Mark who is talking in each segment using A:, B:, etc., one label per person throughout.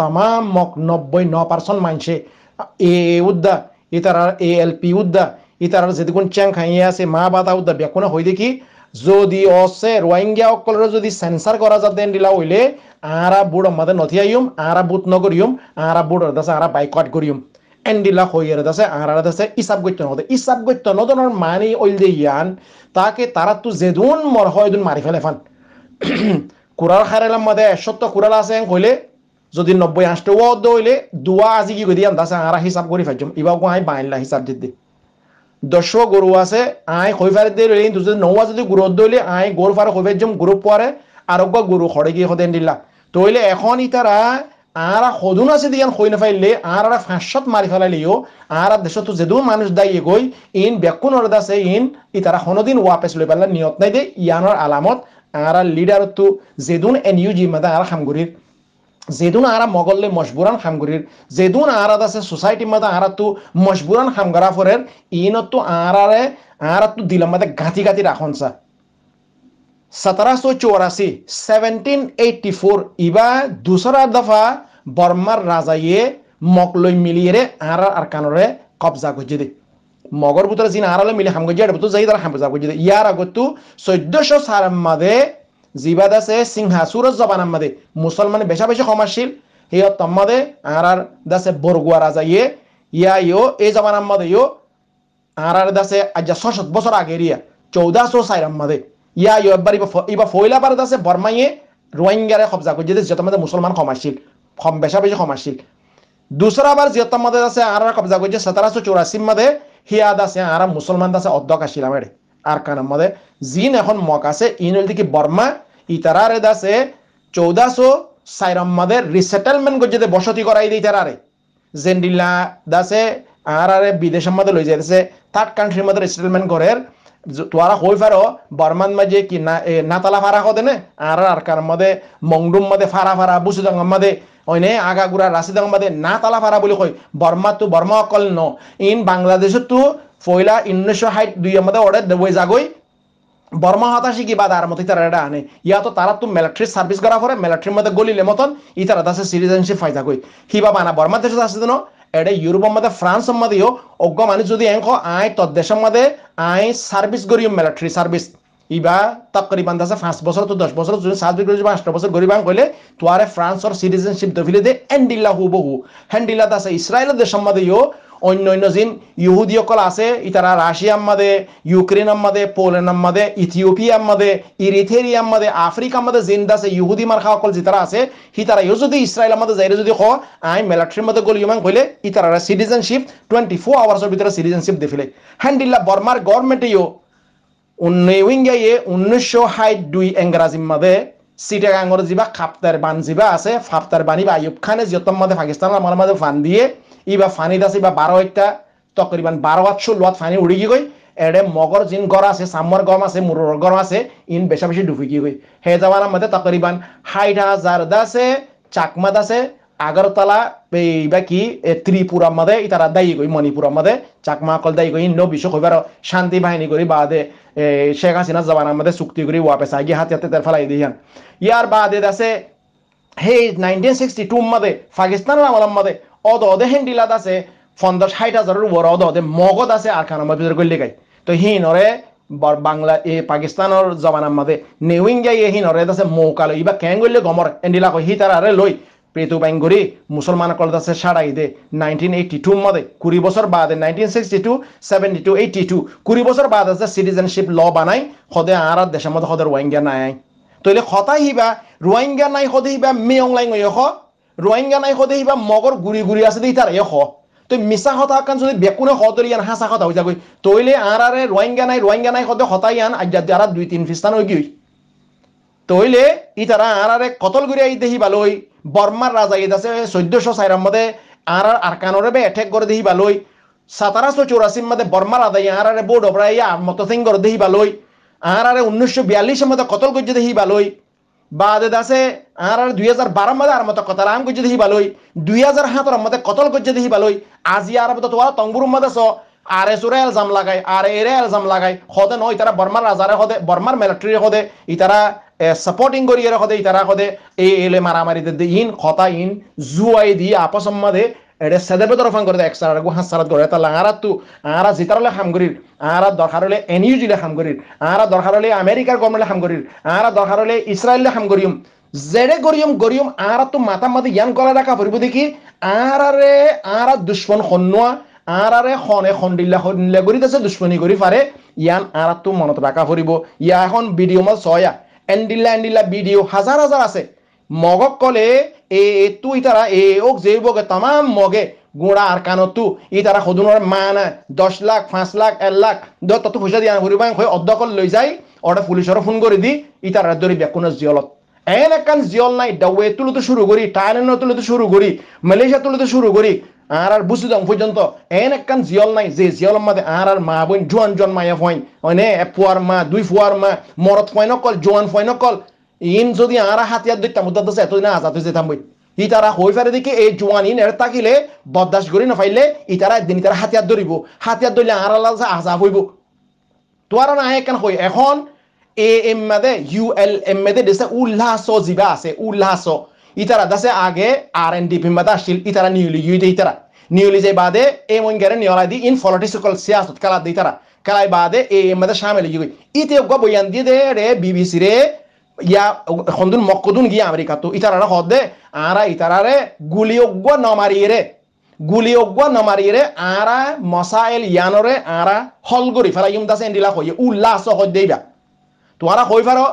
A: তামাম মক নব্বই ন পার্সেন্ট মানছে এ উদ্যা ইতারার এ এল পি উদ্যা ইতারার কোন চ্যাং খাইয়ে আছে মা বাদা উদ্যা ব্যাকুনা হই দেখি যদি অসে রোহিঙ্গা অকলের যদি সেন্সার করা যাতে দেন দিলা হইলে আরা বুড় আমাদের নথি আইম আরা বুট নগরিম আরা বুড় দাসে আরা বাইকট করিম এন্ডিলা হইয়ের দাসে আরা দাসে ইসাব গত্য নদে ইসাব গত্য নদনর মানে ওইল দে ইয়ান তাকে তারা তু যেদুন মর হয় মারি ফেলে ফান কুরার খারেলাম মাদে সত্য কুরাল আছে কইলে যদি নব্বই আসতে ও দইলে দুয়া আজি কি কই দিয়াম দাসা হিসাব করে ফাইজম ইবা কো আই বাইনলা হিসাব দিতে দশ গরু আছে আই কই ফারে দে রে দুজে নওয়া যদি গুরু দইলে আই গোর ফারে কই ফাইজম গ্রুপ পরে আর গো গুরু খড়ে গিয়ে হদেন দিলা তইলে এখন ইতারা আরা সদুন আছে দিয়ান কই না ফাইলে আর আরা ফাঁসত মারি ফেলালিও আর দেশত যেদু মানুষ দাইয়ে গই ইন বেকুন অর্দ আছে ইন ইতারা হনদিন ওয়াপেস লই পারলা নিয়ত নাই দে ইয়ানৰ আলামত আরা লিডারতো যেদুন এন ইউ জি মাদা আর সামগুৰিৰ যেদুন আহারা মগললে মজবুরান খামগুরির যেদুন আহারাত আছে সোসাইটি মাদা আরা তু মজবুরান খামগরা ফরের ইন তো আরারে আরা তু দিলাম মাদে গাঁথি রাখন সা সতেরোশো চৌরাশি সেভেন্টিন এইটি ফোর ইবা দুসরা দফা বর্মার রাজা ইয়ে মকলই মিলিয়ে রে আর আর কানরে কবজা করছে দে মগর বুতরে যিনি আহারালে মিলে হাম আর এটা যাই তারা হাম কবজা করছে ইয়ার আগত চৈদ্দশো সালের মাদে সিংহা সুরজ জবান আমাদের মুসলমানে বেশা বেশি ক্ষমাশীল হিয় তম্মাদে আর দাসে বরগুয়া রাজা ইয়ে ইয়া ইয়ো এই জবান আমাদের ইয়ো আর আর দাসে আজ ছশত বছর আগের ইয়া চৌদাশো সাইর আমাদের ইয়া ইয়ো একবার ইবা ফইলা বার দাসে বর্মা ইয়ে রোহিঙ্গারে কবজা করে যত মাদে মুসলমান ক্ষমাশীল বেশা বেশি ক্ষমাশীল দুসরা বার জিয়ত মাদে দাসে আর কবজা করছে সতেরোশো চৌরাশি মাদে হিয়া দাসে আর মুসলমান দাসে অধ্যক্ষ আসিলাম এটা আরকানের মধ্যে জিন এখন মক আছে ইন হল দেখি বর্মা ইতারারে দাসে চৌদাশো সাইরাম্মাদের রিসেটেলমেন্ট করছে যে বসতি করাই দিই তারারে জেন্ডিলা দাসে আর আরে বিদেশের মধ্যে লই যাইতেছে থার্ড কান্ট্রির মধ্যে রিসেটেলমেন্ট করে তোরা হই ফারো বর্মান মাঝে কি না নাতালা ফারা হতে না আর আর কার মধ্যে মংডুম মধ্যে ফারা ফারা বুসুদাং মধ্যে অইনে আগাগুড়া রাশিদাং মধ্যে নাতালা ফারা বলে কই বর্মা তো বর্মা অকল ন ইন বাংলাদেশে তো ফয়লা ইন্নশো হাইট দুই আমাদের অর্ডার দেবই যাগই বর্মা হতাশি কি বা তার মতো তারা এটা আনে ইয়া তো তারা তো মিলিটারি সার্ভিস করা পরে মিলিটারির মধ্যে গলিলে মতন ই তারা দাসে সিটিজেনশিপ ফাইদা থাকুই কি বা বানা বর্মা দেশ আছে যেন এটা ইউরোপের মধ্যে ফ্রান্স মধ্যেও অজ্ঞ মানুষ যদি এঙ্ক আই দেশ মধ্যে আই সার্ভিস করিও মিলিটারি সার্ভিস ইবা বান্ধা আছে পাঁচ বছর তো দশ বছর যদি সার্ভিস করেছি আষ্ট বছর গরিবান কইলে তোয়ারে ফ্রান্সর সিটিজেনশিপ দফিলে দে এন্ডিল্লা হু বহু হ্যান্ডিল্লা আছে ইসরায়েলের দেশের মধ্যেও অন্য অন্য জিন ইহুদি আছে ইতারা রাশিয়ার মাদে ইউক্রেন মাদে পোল্যান্ড মাদে ইথিওপিয়া মাদে ইরিথেরিয়া মাদে আফ্রিকা মাদে জিন্দ আছে ইহুদি মার্খাসকল সকল যেতারা আছে সিতারা ইউ যদি ইসরায়েল মাদে যাই যদি কো আই মিলিটারির মাদে গলি ইমান কইলে ইতারা সিটিজেনশিপ টোয়েন্টি ফোর আওয়ার্সের ভিতরে সিটিজেনশিপ দেখিলে হ্যান্ডিল্লা বর্মার গভর্নমেন্টেও উন্নয়িঙ্গাইয়ে উনিশশো হাইট দুই এংরাজি মাদে সিটাগাঙর যা খাপ্তার বান যা আছে ফাপ্তার বানি বা আয়ুব খানে যত মাদে পাকিস্তানের আমার মাদে বান দিয়ে ইবা ফানি দাস ইবা বারো একটা তকরিবান বারো আটশো লোয়াত ফানি উড়ি গিয়ে গই এডে মগর যিন গড় আছে সামর গম আছে মুরুর গড় আছে ইন বেশা বেশি ডুবি গিয়ে গই হে যাওয়ার মধ্যে তকরিবান হাইট হাজার দাসে চাকমা দাসে আগরতলা বা কি ত্রিপুরা মধ্যে ইতারা দায়ী গই মণিপুর মধ্যে চাকমা অকল দায়ী গই ইন্ন বিশ্ব কইবার শান্তি বাহিনী করি বাদে শেখ হাসিনা জবানার মধ্যে চুক্তি করি পেশা গিয়ে হাতে হাতে তার ফেলাই দিয়ান ইয়ার বাদে দাসে হে নাইনটিন সিক্সটি টু মধ্যে পাকিস্তানের আমলাম মধ্যে অদ অদে হেন্ডিলাত আছে পঞ্চাশ ষাট হাজারের ওপর অদ অদে মগত আছে আর খানার ভিতরে করলে গাই তো হিনরে বাংলা এই পাকিস্তানের জমানার মাঝে নেউইঙ্গাই এই হিনরে আছে মৌকাল ইবা কেন করলে গমর এন্ডিলা কই হি তারারে লই পেতু বাঙ্গুরি মুসলমান কলেজ আছে সারাই দে নাইনটিন এইটি টু মধ্যে কুড়ি বছর বাদে nineteen sixty two seventy two eighty two কুড়ি বছর বাদ আছে সিটিজেনশিপ ল বানাই সদে আর দেশের মধ্যে সদে রোহিঙ্গা নাই তৈলে হতা হিবা রোহিঙ্গা নাই সদে হিবা মেয়ং লাইং রোহিঙ্গা নাই সদে বা মগর গুড়ি গুড়ি আছে দে ইতার এ হ তই মিছা কথা কান যদি বেকুনে সদরি আন হাসা কথা হইতা গই তইলে আর আরে রোহিঙ্গা নাই রোহিঙ্গা নাই সদে হতাই আন আজ্ঞা দ্বারা দুই তিন ফিস্তান হই গই তইলে ই তারা আর আরে কতল গুড়ি আই দেহি বালই বর্মার রাজা ইদ আছে চৈদ্যশো চাইরার মধ্যে আর আর আরকানরে বে অ্যাটেক করে দেহি বালই সাতারাশো চৌরাশির মধ্যে বর্মার রাজাই আর আরে বোর্ড অবরাই মত সিং করে দেহি বালই আর আরে উনিশশো বিয়াল্লিশের মধ্যে কতল গজ্জে দেহি বালই বাদে আছে আর দুই হাজার বারো মধ্যে আর মতো কতলাম করছে দেখি ভালোই দুই হাজার হাতর মধ্যে কতল করছে দেখি ভালোই আজি আর মতো তোমার তঙ্গুর মধ্যে আস আর এস ওরে এলজাম লাগাই আর এরে এলজাম লাগাই হদে নয় ইতারা বর্মার রাজারে সদে বর্মার মিলিটারি হদে ইতারা সাপোর্টিং করি এর হদে ইতারা হদে এই এলে মারামারিতে ইন খতা ইন জুয়াই দি দে এডে সেদের বেতর ফাং করে এক সারার হাত সারাত করে তাহলে আঁরা তু আঁরা জিতারলে হামগরির আঁরা দরকার হলে এনইউ জিলে হামগরির আঁরা দরকার হলে আমেরিকার গভর্নমেন্টে হামগরির আঁরা দরকার হলে ইসরায়েলে হামগরিম জেড়ে গরিয়ম গরিয়ম আঁরা তো মাথা মাথা ইয়ান করা রাখা ভরিব দেখি আঁরারে আঁরা দুশ্মন সন্নোয়া আঁরারে খনে খন্দিল্লা খন্দিল্লা গরি তাছে দুশ্মনী গরি পারে ইয়ান আঁরা তো মনত রাখা ভরিব ইয়া এখন ভিডিও মাল ছয়া এন্ডিল্লা এন্ডিল্লা ভিডিও হাজার হাজার আছে কলে এ তু ইতারা এ ওক বগে তামাম মগে গুঁড়া আর কানতু ই তারা সদুনৰ না দহ লাখ পাঁচ লাখ এক লাখ তত পইচা দিয়া ঘূৰিবা হয়ে অধ্যকল লৈ যায় অৰ্ডে পুলিচৰ ফোন কৰি দি ই তারা ধৰি বেকুন জিয়লত এন একান জিয়ল নাই ডাউয়ে তুলতে শুরু করি টাইলেন তুলতে শুরু করি মালয়েশিয়া তুলতে শুরু করি আর আর বুঝি দাম পর্যন্ত এন একান জিয়ল নাই যে জিয়ল মাদে আর আর মা বোন জোয়ান জন মায়া হয় অনে এ মা দুই ফুয়ার মা মরত ফয় কল জোয়ান ফয়েন কল ইন যদি আর হাতিয়ার দৈতাম উদ্দাত আছে এতদিন আজাদ হয়ে যেতাম ইতারা হয়ে তারা হই দেখি এই জোয়ান ইন এর থাকিলে বদাস করি না পাইলে ই একদিন ইতারা হাতিয়ার ধরিব হাতিয়ার ধরলে আর আল্লাহ আজাব হইব তো আর না এখন হই এখন এ এম মেদে ইউ এল এম মেদে দেশে উল্লাস জিবা আছে উল্লাস ইতারা দাসে আগে আর এন ডি পি মাদে আসছিল ইতারা নিউলি ইউ দে ইতারা নিউলি যে বাদে এ মন গেরে নিয়লাই দি ইন ফলটি সকল সিয়াসত কালা দে ইতারা কালাই বাদে এ এম মেদে শামিল ইউই ইতে গো বয়ান দিয়ে দে রে বিবিসি রে ইয়া হন্দুন মকদুন গিয়া আমেরিকা তো ইতারা হদে আরা ইতারারে গুলিয়োগ্য নমারিয়েরে গুলিয়োগ্য নমারিয়েরে আরা মসাইল ইয়ানরে আরা হল গরি ফেলা ইম দাসে এন্ডিলা হইয়ে উল্লাস হদেইবা তোহারা হই ফারো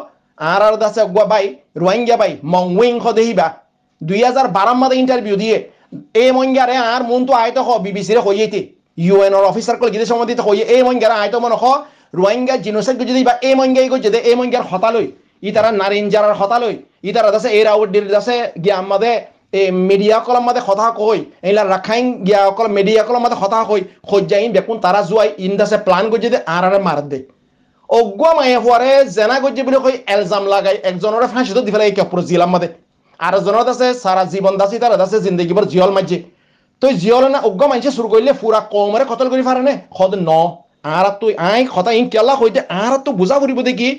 A: আরার দাসে গুয়া বাই রোহিঙ্গা বাই মংউইং হদেইবা দুই হাজার বারো মাদে ইন্টারভিউ দিয়ে এ মঙ্গারে আর মন তো আয়ত রে বিবিসিরে ইউএন অর অফিসার কল গিদে সম্বন্ধিত হইয়ে এই মঙ্গারে আয়ত মন হ রোহিঙ্গা জিনোসাইড যদি দিবা এই মঙ্গাই গজে দে এই মঙ্গার হতালই ইতারা নারীন যারার হতালই ইতারা দাসে এই রাউডির দাসে গিয়া আমাদে এ মিডিয়া কলম মাদে কথা কই এইলা রাখাইন গিয়া অকল মিডিয়া কলম মাদে কথা কই খোঁজাইন বেকুন তারা জুয়াই ইন দাসে প্ল্যান গজে দে আর আর মার দে অজ্ঞ মায়ে হওয়ারে জেনা গজে বলে কই এলজাম লাগাই একজনের ফাঁসি তো দি কে পুরো জিলাম মাদে আর জনের দাসে সারা জীবন দাসি তারা দাসে জিন্দগি ভর জিয়ল মাঝে তো জিয়ল না অজ্ঞ মাইছে শুরু কইলে পুরা কমরে কতল করি ফারে না খদ ন আঁরাতো আই খতা ইন কেলা কইতে আঁরাতো বুঝা ফুরিব দেখি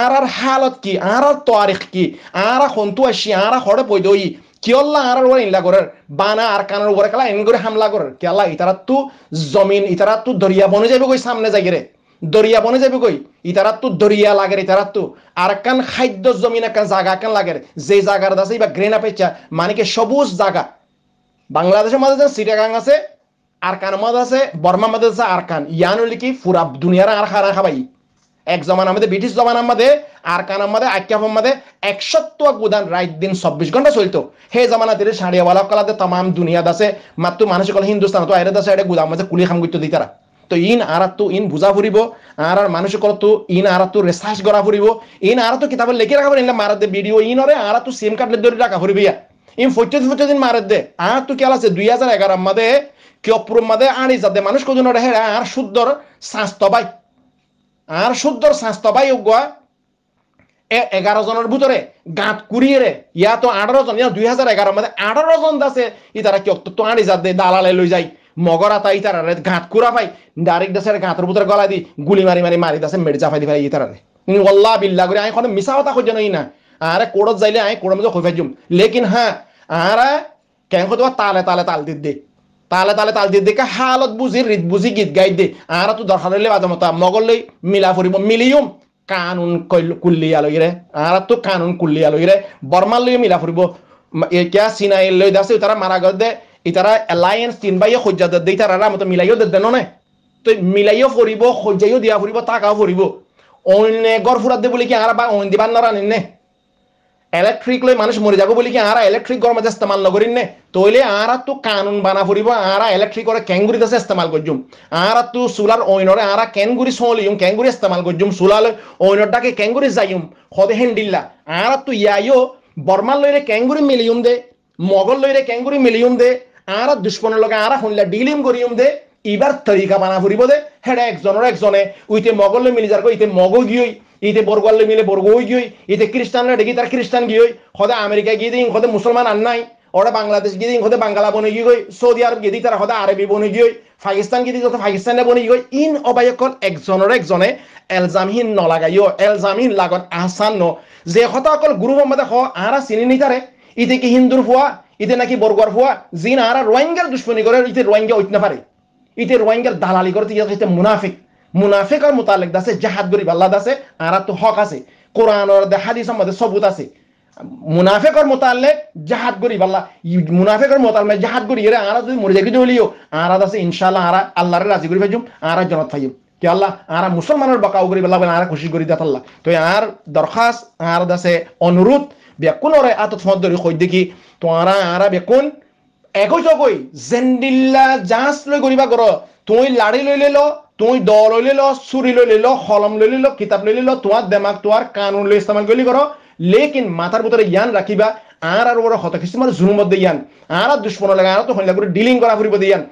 A: আঁরার হালত কি আঁরার তারিখ কি আঁরা খন্তু আসি আঁরা হড়ে পই দই কিয়ল্লা আঁরার ওরা ইনলা করার বানা আর কানার উপরে কালা এন করে হামলা করার কেলা ইতারাত তু জমিন ইতারাত তু দরিয়া বনে যাবে কই সামনে যাই রে দরিয়া বনে যাবে কই ইতারাত তু দরিয়া লাগে ইতারাত তু আর কান খাদ্য জমিন একান জাগা কান লাগে যে জাগার দাসে বা গ্রেন মানে কি সবুজ জাগা বাংলাদেশের মাঝে সিটাগাং আছে আরকান মদ আছে বর্মা মদ আছে আরকান ইয়ান ইয়ানো কি পুরা দুনিয়ার আর খারা খাবাই এক জমান আমাদের ব্রিটিশ জমান আমাদের কান আমাদের আক্যাফ আমাদের একশত্ব গুদান রাইট দিন চব্বিশ ঘন্টা চলিত সেই জমানা তিনি সাড়িয়াওয়ালা কলাতে তাম দুনিয়াত আছে মাত্র মানুষ কলে হিন্দুস্তান তো আইরে আছে গুদাম মাঝে কুলি খাম করতে তারা তো ইন আর তো ইন বুঝা ফুরিব আর আর মানুষ করতো ইন আর তো রেসার্চ করা ফুরিব ইন আর তো কিতাবের লেখি রাখা ফুরিলে মারাতে ভিডিও ইন অরে তো সিম কার্ড ধরে রাখা ফুরিবি ইন ফচত ফচত দিন মারাত দে আর তো কেলা আছে দুই হাজার এগারো আমাদের কি অপ্রমাদে আনি যাতে মানুষ কোজন রেহে আর শুদ্ধর শ্বাস তবাই আর শুদ্ধর শ্বাস তবাই গোয়া এগারো জনের ভিতরে গাঁত কুড়িয়ে রে ইয়া তো আঠারো জন ইয়া দুই হাজার এগারো মধ্যে আঠারো জন দাসে ই তারা কি অত্যত্ব আনি যাতে দালালে লই যাই মগরা তাই তারা গাঁত কুড়া পাই ডাইরেক্ট দাসের গাঁতের ভিতরে গলা দি গুলি মারি মারি মারি দাসে মেডি চাফাই দি ভাই ই তারা বিল্লা করে আই কোনো মিশা কথা খুঁজে নই না আরে কোড়ত যাইলে আই কোড় মধ্যে খুঁজে লেকিন হ্যাঁ আরে কেন খুঁজবা তালে তালে তাল দিত দে তাহলে তাহলে তাল দিয়ে দেখে হালত বুঝি রিত বুঝি গীত গাই দে আর তো দর্শন হইলে মগল মগলই মিলা ফুরিব মিলিয়ম কানুন আলোই রে আর তো কানুন আলোই রে বর্মাল লই মিলা ফুরিব কিয়া সিনাই লই দাসে তারা মারা গদে ই ইতারা অ্যালায়েন্স তিন বাইয়ে খোঁজা দে তারা মত মিলাইও দে দেন নে তো মিলাইও ফুরিব খোঁজাইও দিয়া ফুরিব টাকাও ফুরিব অন্য গড় ফুরাত দে বলে কি আর বা অন্য দিবার নারা নে ইলেকট্রিক লৈ মানুষ মরে যাবো বলি কি আর ইলেকট্রিক গরমে ইস্তেমাল নগরিন নে তইলে আর তো কানুন বানা ফুরিব আরা ইলেকট্রিকরে ক্যাঙ্গুরি দাসে ইস্তেমাল করজুম আর তো সোলার অইনরে আর ক্যাঙ্গুরি সলিউম ক্যাঙ্গুরি ইস্তেমাল করজুম সোলার অইনরটাকে ক্যাঙ্গুরি যাইম হদে হেন্ডিল্লা আর তো ইয়াইও বর্মাল লইরে ক্যাঙ্গুরি মিলিউম দে মগল লইরে ক্যাঙ্গুরি মিলিউম দে আর দুশ্মনের লগে আর হইলা ডিলিম করিউম দে ইবার তরিকা বানা ফুরিব দে হেডে একজনের একজনে উইতে মগল মিলি যার ইতে মগ গিয়ে ইতে বর্গলে মিলে বর্গ গিয়ে ইতে খ্রিস্টানরা ডেকে তার খ্রিস্টান গিয়ে হদে আমেরিকা গিয়ে দিই হদে মুসলমান আর নাই ওরা বাংলাদেশ গিয়ে দিই হদে বাংলা বনে গিয়ে সৌদি আরব গিয়ে তারা হদে আরবি বনে গিয়ে পাকিস্তান গিয়ে যত পাকিস্তানে বনে গিয়ে ইন অবায়কল একজনের একজনে এলজামহীন নলাগাইও এলজামহীন লাগত আহসান ন যে হত অকল গুরু মোহাম্মদে হ আরা চিনি নিতারে ইতে কি হিন্দুর ফুয়া ইতে নাকি বর্গর ফুয়া জিন আরা রোহিঙ্গার দুশ্মনী করে ইতে রোহিঙ্গা উঠতে পারে ইতে রোহিঙ্গার দালালি করতে গিয়ে মুনাফিক মুনাফিক আর মোতালেক দাসে জাহাদ গরিব আল্লাহ দাসে আর তো হক আছে কোরআন আর হাদিস সবুত আছে মুনাফেকর মোতালে জাহাদ গরি বাল্লা মুনাফেকর মোতালেক জাহাদ গরি এরা আরা যদি মরে যাকে হলিও আরা আছে ইনশাল্লাহ আরা আল্লাহরে রাজি করি পাইজুম আরা জনত পাইম কি আল্লাহ আরা মুসলমানের বাকাও করি বলে আরা খুশি করি দাত আল্লাহ তো আর দরখাস্ত আর দাসে অনুরোধ বেকুন ওরে আত ফদরি কই দেখি তো আরা আরা বেকুন একই চকই জেন্ডিল্লা জাঁচ লৈ কৰিবা কৰ তুই লাড়ি লৈ লৈ ল তুই দ লৈ লৈ ল চুৰি লৈ লৈ ল হলম লৈ লৈ ল কিতাপ লৈ লৈ ল তোমাৰ দেমাক তোমাৰ কানুন লৈ ইস্তেমাল কৰিলি কৰ লেকিন মাথার ভিতরে ইয়ান রাখিবা আর আর ওরা হত কিছুমান জুনুর মধ্যে ইয়ান আর আর দুশ্মন লাগে আর তো হইলা করে ডিলিং করা ফুরিব দিয়ান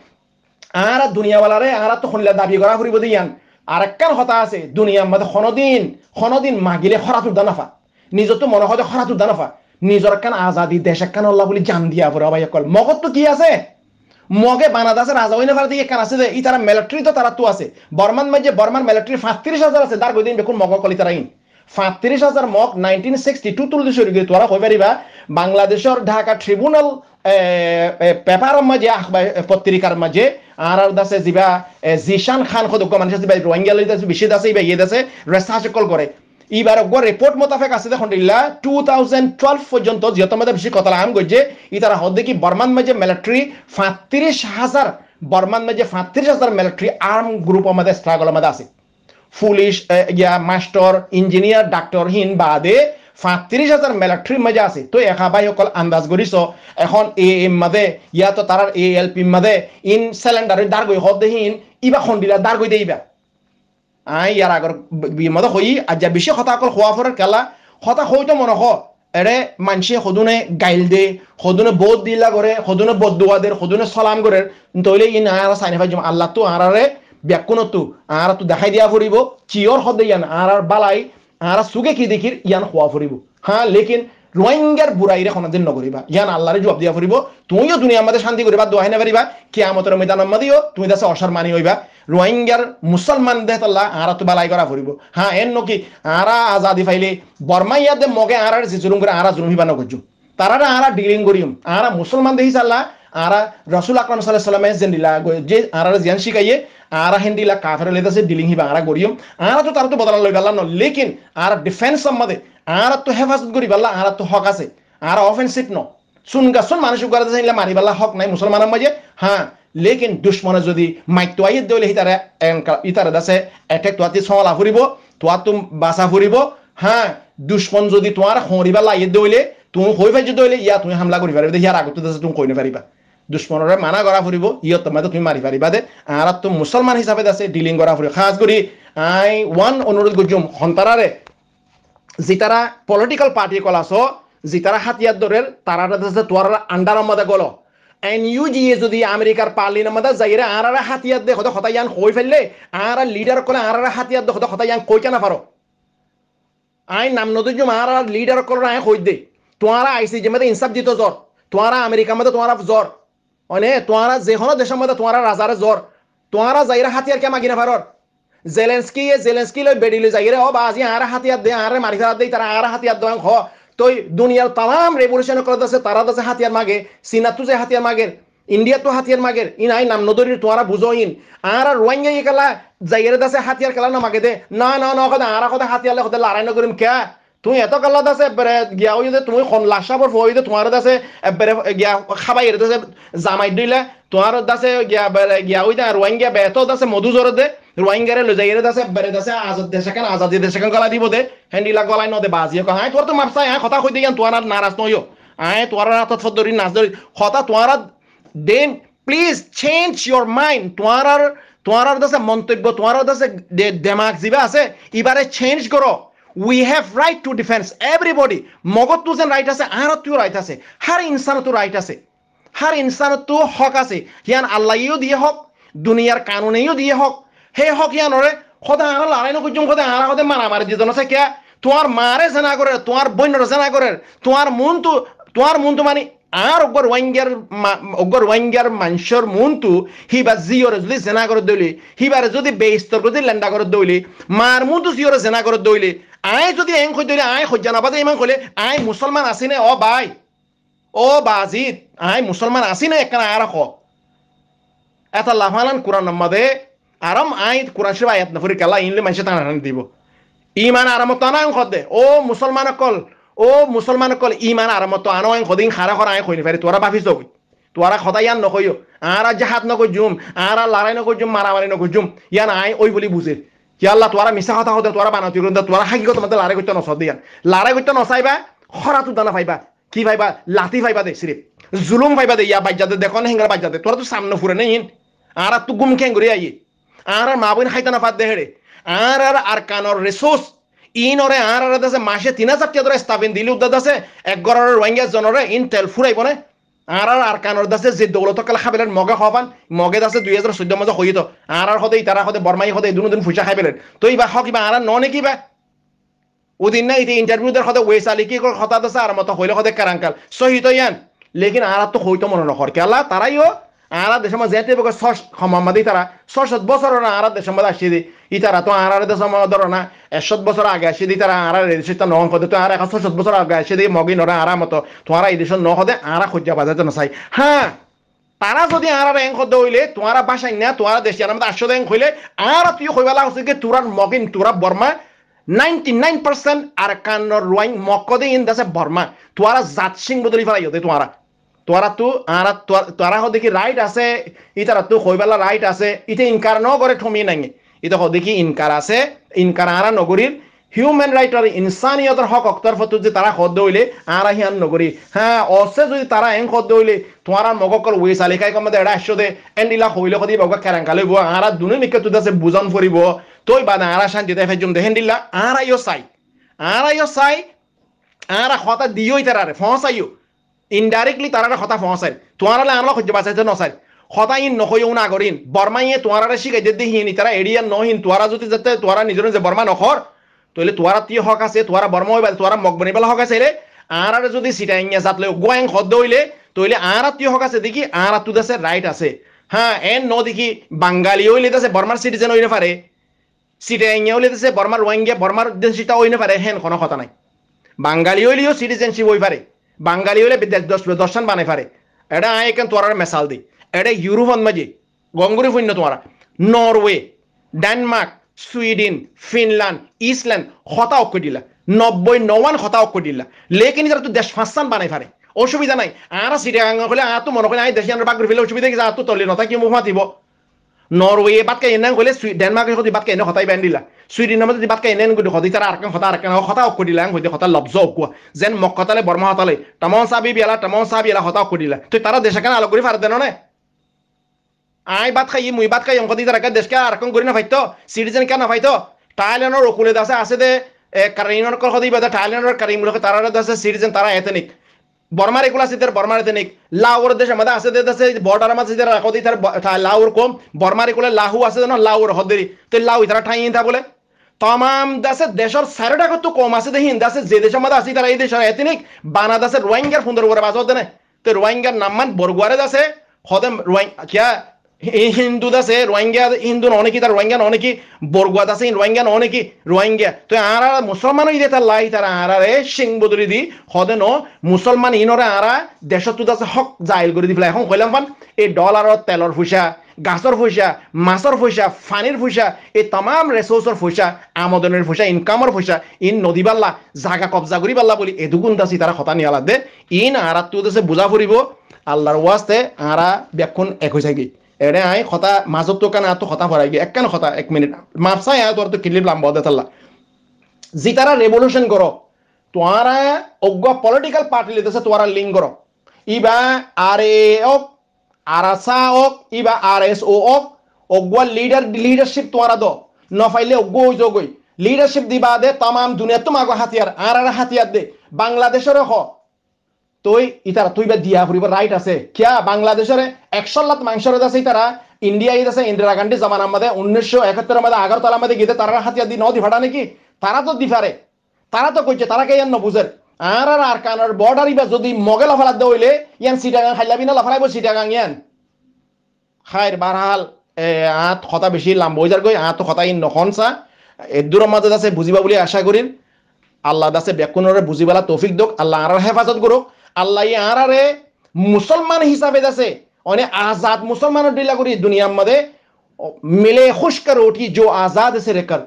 A: আর আর দুনিয়াওয়ালারে আর তো হইলা দাবি করা ফুরিব দিয়ান আর একখান হতা আছে দুনিয়ার মধ্যে খনদিন খনদিন মাগিলে খরাতুর দানাফা নিজতো মনে হয় খরাতুর দানাফা নিজর কান আজাদি দেশ কান আল্লাহ বলি জান দিয়া পরে অবাই অকল মগত তো কি আছে মগে বানাদ আছে রাজা ওইনে ভারতে কান আছে যে ই তারা মিলিটারি তো তারা তো আছে বর্মান মাঝে বর্মান মিলিটারি ফাঁত্রিশ হাজার আছে তার গদিন দেখুন মগ কলি তারা ইন ফাঁত্রিশ হাজার মগ নাইনটিন সিক্সটি টু তুলতে শুরু করে তোরা হয়ে পারিবা বাংলাদেশের ঢাকা ট্রিবুনাল পেপার মাঝে পত্রিকার মাঝে আর আর দাসে যা জিশান খান সদস্য মানুষ আছে রোহিঙ্গা বেশি দাসে ইবা ইয়ে আছে রেসার্চ কল করে ইবারকর রিপোর্ট মোতাফেক আছে দেখুন ইল্লা টু থাউজেন্ড টুয়েলভ পর্যন্ত যেহেতু আমাদের বেশি কথা আম গজে ই তারা হদ্দে কি বর্মান মাঝে মিলিটারি ফাঁত্রিশ হাজার বর্মান মাঝে ফাঁত্রিশ হাজার মিলিটারি আর্ম গ্রুপ আমাদের স্ট্রাগল আমাদের আছে পুলিশ ইয়া মাস্টার ইঞ্জিনিয়ার ডাক্তার হিন বাদে ফাঁত্রিশ হাজার মিলিটারির মাঝে আছে তো একা ভাই সকল আন্দাজ করিস এখন এ এম মাদে ইয়া তো এ এল পি মাদে ইন সিলিন্ডারে দাঁড় গই হদ্দেহীন ইবা খন্ডিলা দাঁড় গই দেইবা আই ইয়ার আগর বিমদ হই আজ্জা বেশি হতা অকল খোয়া ফরের খেলা হতা হইতো মনে হ এরে মানসে সদুনে গাইল দে সদুনে বোধ দিলা করে সদুনে বদুয়া দের সদুনে সালাম করে তইলে ইন আর সাইনিফা জমা আল্লাহ তো আরারে ব্যাকুনতো আর তো দেখাই দিয়া ফুরিব চিয়র হদে ইয়ান আর বালাই আর সুগে কি দেখির ইয়ান খোয়া ফুরিব হ্যাঁ লেকিন রোহিঙ্গার বুড়াইরে কোনোদিন নগরিবা ইয়ান আল্লাহরে জবাব দিয়া ফুরিব তুমিও দুনিয়ার মধ্যে শান্তি করিবা দোহাই নেপারিবা কিয়ামতের ময়দান মাদিও তুমি দাসে অসার মানি হইবা রোহিঙ্গার মুসলমান দেহ তল্লা আরা তো বালাই করা ফুরিব হ্যাঁ এর নকি আরা আজাদি ফাইলে বর্মা ইয়াদে মগে আরার যে জুলুম করে আরা জুলুম হিবা নগরজু তারা আরা ডিলিং করিম আরা মুসলমান দেহি চাল্লা আরা রসুল আকরম সাল্লাহ সাল্লামে যে দিলা যে আরার জিয়ান শিকাইয়ে আরা হেন হেন্দিলা কাফের লেদাসে ডিলিং হিবা আরা করিম আরা তো তারা তো বদলা লইবা না লেকিন আরা ডিফেন্স সম্মাদে আর তো হেফাজত করি পাল্লা আর তো হক আছে আর অফেন্সিভ ন সুনগা শুন মানুষ করাতে চাইলে মারি পাল্লা হক নাই মুসলমানের মাঝে হ্যাঁ লেকিন দুশ্মনে যদি মাইক তো আইয়ে দেওয়ালে ইতারে ইতারে দাসে এটেক তোহাতি সওয়ালা ফুরিব তোয়া তো বাসা ফুরিব হ্যাঁ দুশ্মন যদি তোমার পাল্লা লাইয়ে দেওয়ালে তুমি হই ফাইজে দেওয়ালে ইয়া তুমি হামলা করি পারিবা ইয়ার আগতে দাসে তুমি কইনে পারিবা দুশ্মনরে মানা করা ফুরিব ইয়ত তোমার তুমি মারি পারিবা দে আর তো মুসলমান হিসাবে দাসে ডিলিং করা ফুরি খাস করি আই ওয়ান অনুরোধ করছি হন্তারারে জিতারা পলিটিক্যাল পার্টি কল আস জিতারা হাতিয়ার দরের তারা তোর আন্ডার মধ্যে গল এন ইউ জি এ যদি আমেরিকার পার্লিনের মধ্যে যাইরে আর হাতিয়ার দে হতে হতাই আন কই ফেললে আর লিডার কলে আর হাতিয়ার দে হতে হতাই আন কই না পারো আইন নাম নদীজ আর লিডার কল আয় কই দে তোমারা আইসি যে মধ্যে ইনসাফ দিত জ্বর তোমারা আমেরিকার মধ্যে তোমারা জ্বর অনে তোমারা যে কোনো দেশের মধ্যে তোমারা রাজার জ্বর তোমারা যাইরা হাতিয়ার কে না পারর জেলেন্সকিয়ে জেলেন্সকি লৈ বেড়ি যাই রে ও বা আজি আরে হাতিয়ার দে আৰে মারি ফেলার দেই তাৰ আৰ হাতিয়াত দয় হ তই দুনিয়ার তাম রেভলিউশন করতে আছে তারা আছে হাতিয়াৰ মাগে চীনা যে হাতিয়াৰ মাগে ইন্ডিয়া তো মাগে মাগের ইন আই নাম নদরির তোয়ারা বুঝো ইন আর রোয়াঙ্গা ই কালা যাইয়ের দাসে হাতিয়ার কালা না মাগে দে না না না কথা আর কথা হাতিয়ার কথা লড়াই না করিম কে তুমি এত কালা দাসে এবারে গিয়া হই দে তুমি লাশাবর ভয় দে তোমার দাসে এবারে গিয়া খাবাই দাসে জামাই দিলে তোমার দাসে গিয়া গিয়া হই দে রোয়াঙ্গা বেত দাসে মধু জোর দে রোহিঙ্গারে লৈ যাই আছে বেৰে আছে আজাদ দেশ এখন আজাদী দেশ এখন গলাই দিব দে হেন্দিলা গলাই নদে বাজিয়ে কয় আই তোৰ তো মাপচাই আই কথা কৈ দে ইয়ান তোৰ নাৰাজ নহয়ো আই তোৰ হাতত ফদৰি নাচ ধৰি কথা তোৰ দেন প্লিজ চেঞ্জ ইয়ৰ মাইণ্ড তোৰ তোৰ আছে মন্তব্য তোৰ আছে দেমাক যিবা আছে ইবাৰে চেঞ্জ কৰ we have right to defence everybody মগত তো যেন রাইট আছে আহারত তো রাইট আছে হার ইনসানত তো রাইট আছে হার ইনসানত তো হক আছে ইয়ান আল্লাহও দিয়ে হক দুনিয়ার কানুনেও দিয়ে হক সেই হকিয়ানরে সদায় আনা লড়াই নকম সদায় আনা সদায় মারামারি দিজন আছে কিয়া তোমার মারে জানা করে তোমার বন্যর চেনা করে তোমার মনটো তোমার মনটো মানে আর অগর ওয়াঙ্গার অগর ওয়াঙ্গার মানুষের মনটো সি বা জিওরে যদি জেনা করে সি হিবারে যদি বেস্তর করে লেন্ডা করে দইলি মার মনটো জিওরে জেনা করে দৌলি আই যদি এং কই দইলি আয় সহ্য নাপাতে ইমান কইলে আয় মুসলমান আসিনে অ বাই ও বাজিত আয় মুসলমান আসিনে একখানা আর হ এটা লাভালান কোরআন নম্মাদে আরাম আই কোরআন শরীফ আয়াত নফরি কালা ইনলে মানুষে তানা টানি দিব ইমান আরামত আনা আইন খদে ও মুসলমান কল ও মুসলমান কল ইমান তো আন আই খদিন খারা খরা আই কইনি পারি তোরা বাফিস তুই তোরা খদাই ইয়ান নকই আরা জাহাত নকই জুম আরা লড়াই নকই জুম মারামারি নকই জুম ইয়ান আই ওই বলি বুঝে কি আল্লাহ তোরা মিছা কথা হতে তোরা বানাতি রন্দা তোরা হাকিগত মধ্যে লড়াই করতে নসদ দিয়ান লড়াই করতে নসাইবা খরা তু দানা পাইবা কি ভাইবা লাতি ভাইবা দে সিরিফ জুলুম ভাইবা দে ইয়া বাজ্জাদে দেখো না হেঙ্গা বাজ্জাদে তোরা তো সামনে ফুরে নেই আর তু গুম খেং করে আইয়ে আর মা বোন হাইতানা ফাত দেহেড়ে আর আর আর কানর রিসোর্স ইন ওরে আর আর দেশে মাসে তিন হাজার টাকা ধরে স্থাপন দিলে উদ্দাদ আছে এক গড়ের রোহিঙ্গা জনরে ইন তেল ফুরাইব না আর আর আর কানর দাসে যে দৌলত কাল খাবেলের মগে হবান মগে দাসে দুই হাজার চৈধ্য মাঝে হইত আর আর হতে ইতারা হতে বর্মাই হতে দুনো দিন ফুসা খাইবেলের তো ইবা হক ইবা আর ন নাকি বা ওদিন না ইতি ইন্টারভিউদের হতে ওয়েস আলি কি কথা দাসে আর মতো হইলে হতে কারাঙ্কাল সহিত ইয়ান লেকিন আর তো হইতো মনে নহর কেলা তারাইও আরা দেশ যেতে বকে সস হমামাদি তারা সশত বছর না আরা দেশ মধ্যে আসি দি ইতারা তো আরা দেশ ধর না একশত বছর আগে আসি দি তারা আরা রেজিস্ট্রি তা নহন কদে তো আর এখন সশত বছর আগে আসি দি মগি নরা আরা মতো তোমারা এই দেশ নহদে আরা খোঁজা বাজাতে নসাই হ্যাঁ তারা যদি আরা এং কদ হইলে তোমারা বাসাই না তোমারা দেশ আমার আটশো এং হইলে আরা তুই কইবা হচ্ছে কি তোরার মগিন তোরা Burma ninety nine 99% arkan roing mokode in dase borma tuara জাত সিং বদলি ফেলাই yote tuara তোরা তো আরা তোরা দেখি রাইট আছে ইতারা তো কইবালা রাইট আছে ইতে ইনকার ন করে ঠমিয়ে নাই ইতে দেখি ইনকার আছে ইনকার আরা নগরীর হিউম্যান রাইট আর ইনসানিয়তর হক অক্তর ফতু যে তারা হদ দইলে আরা হিয়ান নগরী হ্যাঁ অসে যদি তারা এং হদ দইলে তোমারা মগকর ওই সালিকাই কমে এডা আসছো দে এন্ডিলা হইলে কদি বগা কেরাঙ্কালে বো আরা মিকে তুদা সে বুজন ফরিব তোই বাদ আরা শান্তি দেয় ফেজুম দেহেন দিলা আরা ইও সাই আরা ইও সাই আরা হতা দিও ইতারারে ফসাইও ইনডাইরেক্টলি তারা কথা ফসাইন তোমারা আনলা খুঁজে বাঁচাইতে নসাইন হতা ইন নহইও না করিন বর্মা ইয়ে তোমার শিখাই যে হিনি তারা এড়িয়া নহিন তোরা যদি যাতে তোমার নিজের যে বর্মা নখর তইলে তোরা তি হক আছে তোরা বর্মা হইবা তোরা মগ বেলা হক আছে রে আর যদি জাত লৈ গোয়াং হদ্দ হইলে তইলে আর তি হক আছে দেখি আর তু আছে রাইট আছে হ্যাঁ এন ন দেখি বাঙালি হইলে আছে বর্মার সিটিজেন হইলে পারে সিটাইং হইলে দাসে বর্মার রোহিঙ্গা বর্মার সিটা হইলে পারে হেন কোনো কথা নাই বাঙালি হইলেও সিটিজেনশিপ হই পারে বাঙালি হলে দর্শন বানাই ফারে এটা আয় কেন তোমার মেসাল দি এটা ইউরোপন মাঝে গঙ্গুরি শূন্য তোমারা Norway Denmark Sweden Finland Iceland হতা অক্ষ দিলা নব্বই নওয়ান হতা অক্ষ দিলা লেকিন যারা তো দেশ ফাঁসান বানাই ফারে অসুবিধা নাই আর সিটে হলে আ তো মনে করি আই দেশে আমরা বাগরি ফেলে অসুবিধা কি আ তো তলি নথা কি মুখ মাতিব নরওয়ে বাদকে এনে কইলে ডেনমার্ক হতে বাদকে এনে হতাই বেন দিলা সুইডেন মধ্যে বাদকে এনে গদি হতি তারা আরকান হতা আরকান হতা অক দিলা হইতে হতা লব্জ অক যেন মক্কতালে বর্মা হতালে তামন সাবি বিয়ালা তামন সাবি এলা হতা অক দিলা তো তারা দেশে কেন আলো করে ফার দেন না আই বাদ খাই মুই বাদ খাই অঙ্ক দি তারা দেশকে আরকান করি না ফাইতো সিটিজেন কেন ফাইতো টাইল্যান্ডের অকুলে দাসে আছে দে কারিনর কর হদি বাদা টাইল্যান্ডের কারিমুলকে তারা দাসে সিটিজেন তারা এথেনিক বর্মার এগুলো আছে তার বর্মার দেনিক লাউর দেশে মাদা আছে দে দেশে বর্ডার মাছ সিদের রাখো দি তার লাউর কম বর্মার এগুলো লাহু আছে না লাউর হদেরি তো লাউ ইতারা ঠাই ইতা বলে তমাম দাসে দেশের সারেটা কত কম আছে দেহিন দাসে যে দেশের মাদা আছে তারা এই দেশের এতিনিক বানা দাসে রোয়াঙ্গার সুন্দর করে বাজার দেনে তো রোয়াঙ্গার নাম মান বরগুয়ারে দাসে হদে রোহিঙ্গা এই হিন্দুদ আছে রোহিঙ্গা হিন্দু অনেকে তার রোহিঙ্গা অনেকে বরগুয়াত আছে রোহিঙ্গা অনেকে রোহিঙ্গা তো আরা মুসলমান ইদে তার লাই তার আরা রে সিং বদলি দি সদে ন মুসলমান ইনরে আরা দেশত তো আছে হক জাইল করে দি পেলাই এখন কইলাম পান এই ডলার তেলর পয়সা গাছর পয়সা মাছর পয়সা ফানির পয়সা এই তাম রেসোর্সর পয়সা আমদনের পয়সা ইনকামর পয়সা ইন নদী বাল্লা জাগা কবজা করি বাল্লা বলি এদুগুণ দাসি তারা খতা নিয়ালা দে ইন আরা তো বুঝা ফুরিব আল্লাহর ওয়াস্তে আরা ব্যাখন এক হয়ে থাকি এনে আই খতা মাজত তোকান আতো খতা ভরাই গিয়ে একখান খতা এক মিনিট মাপসাই আয় তোর তো কিলিপ লাম্বা দে তাল্লা জি তারা রেভলিউশন করো তোয়ারা অজ্ঞ পলিটিক্যাল পার্টি লিতেছে তোয়ারা লিঙ্ক করো ইবা আর এ অক আরাসা অক ইবা আর এস ও অক অজ্ঞ লিডার লিডারশিপ তোয়ারা দ নফাইলে অজ্ঞ হই যোগই লিডারশিপ দিবা দে তাম দুনিয়া তোমাকে হাতিয়ার আর আর হাতিয়ার দে বাংলাদেশেরও হোক তই ইতারা তুই বা দিয়া ফুরিব রাইট আছে কিয়া বাংলাদেশের একশো লাখ আছে তারা ইন্ডিয়া ঈদ আছে ইন্দিরা গান্ধী জামান আমাদের উনিশশো একাত্তর আমাদের আগরতলা আমাদের গিয়ে তারা হাতিয়া দি ন ফাটা নাকি তারা তো দিফারে তারা তো কইছে তারা কেন ইয়ান আর আর আর কানার বর্ডার ইবা যদি মগে লাফালাত দে হইলে ইয়ান সিটাগাং খাইলাবি না লাফালাইব সিটাগাং ইয়ান খাই বারহাল এ আঁত কথা বেশি লাম্বইজার গই আঁত কথা ইন নখন চা এদুর মাজত আছে বুঝিবা বুলি আশা করি আল্লাহ দাসে বেকুনরে বুঝিবালা তৌফিক দোক আল্লাহ আর হেফাজত করুক আল্লাহ আরে মুসলমান হিসাবে দেশে অনেক আজাদ মুসলমান ডিলা করি দুনিয়ার মধ্যে মিলে খুশ করে উঠি যে আজাদ আছে রেকর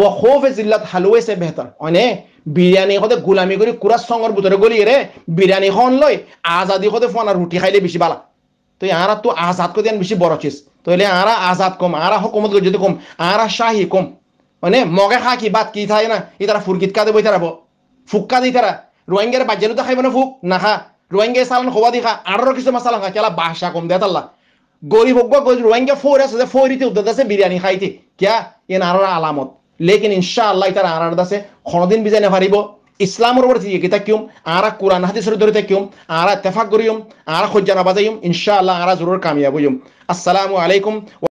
A: ও খোফ জিল্লাত হালুয়ে সে বেহতর অনে বিরিয়ানি হতে গুলামি করি কুরার সঙ্গর ভিতরে গলি রে বিরিয়ানি খন লই আজাদি হতে ফোন আর রুটি খাইলে বেশি বালা তো আর তো আজাদ করে বেশি বড় চিজ তাহলে আরা আজাদ কম আরা হকমত যদি কম আর শাহী কম মানে মগে খা কি বাদ কি থাকে না ই তারা ফুরকিত কাঁদে বই তারা ফুক্কা দিই তারা রোহিঙ্গার বাজ্যালু তো খাইব না ফুক নাহা রোহিঙ্গা চালান হওয়া দিখা আরো কিছু মাসালা খা খেলা বাসা কম দেয় তাল্লা গরিব রোহিঙ্গা ফোর আছে ফোর ইতি উদ্যোগ আছে বিরিয়ানি খাইতে কিয়া এ নারার আলামত লেকিন ইনশাআল্লাহ তার আনার দাসে কোনোদিন বিজাই নেভারিব ইসলামের উপর থেকে থাকিম আরা কোরআন হাদিসের ধরে থাকিম আরা তেফাক করিম আরা খজ্জা নাবাজাইম ইনশাআল্লাহ আরা জরুর কামিয়াব হইম আসসালামু আলাইকুম